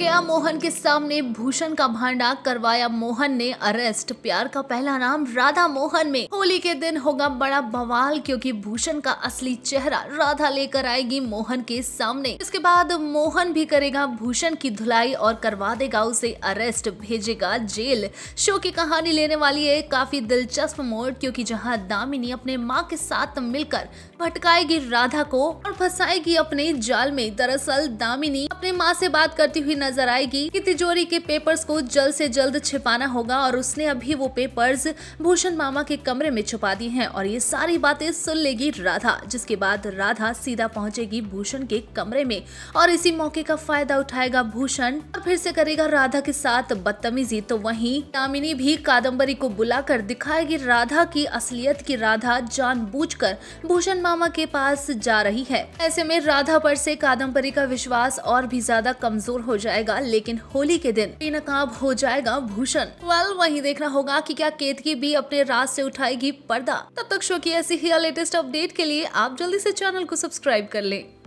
गया मोहन के सामने भूषण का भांडा करवाया मोहन ने अरेस्ट प्यार का पहला नाम राधा मोहन में होली के दिन होगा बड़ा बवाल क्योंकि भूषण का असली चेहरा राधा लेकर आएगी मोहन के सामने इसके बाद मोहन भी करेगा भूषण की धुलाई और करवा देगा उसे अरेस्ट भेजेगा जेल शो की कहानी लेने वाली है काफी दिलचस्प मोड़ क्योंकि जहां दामिनी अपने माँ के साथ मिलकर भटकाएगी राधा को और फंसाएगी अपने जाल में दरअसल दामिनी अपने माँ से बात करती हुई नजर आएगी कि तिजोरी के पेपर्स को जल्द से जल्द छिपाना होगा और उसने अभी वो पेपर्स भूषण मामा के कमरे में छुपा दी हैं और ये सारी बातें सुन लेगी राधा जिसके बाद राधा सीधा पहुंचेगी भूषण के कमरे में और इसी मौके का फायदा उठाएगा भूषण और फिर से करेगा राधा के साथ बदतमीजी तो वही कामिनी भी कादम्बरी को बुलाकर दिखाएगी राधा की असलियत की राधा जान भूषण मामा के पास जा रही है ऐसे में राधा पर से कादम्बरी का विश्वास और भी ज्यादा कमजोर हो जाएगा जाएगा लेकिन होली के दिन बेनकाब हो जाएगा भूषण वेल वही देखना होगा की क्या केतकी भी अपने राज से उठाएगी पर्दा तब तक शो की ऐसी ही लेटेस्ट अपडेट के लिए आप जल्दी से चैनल को सब्सक्राइब कर लें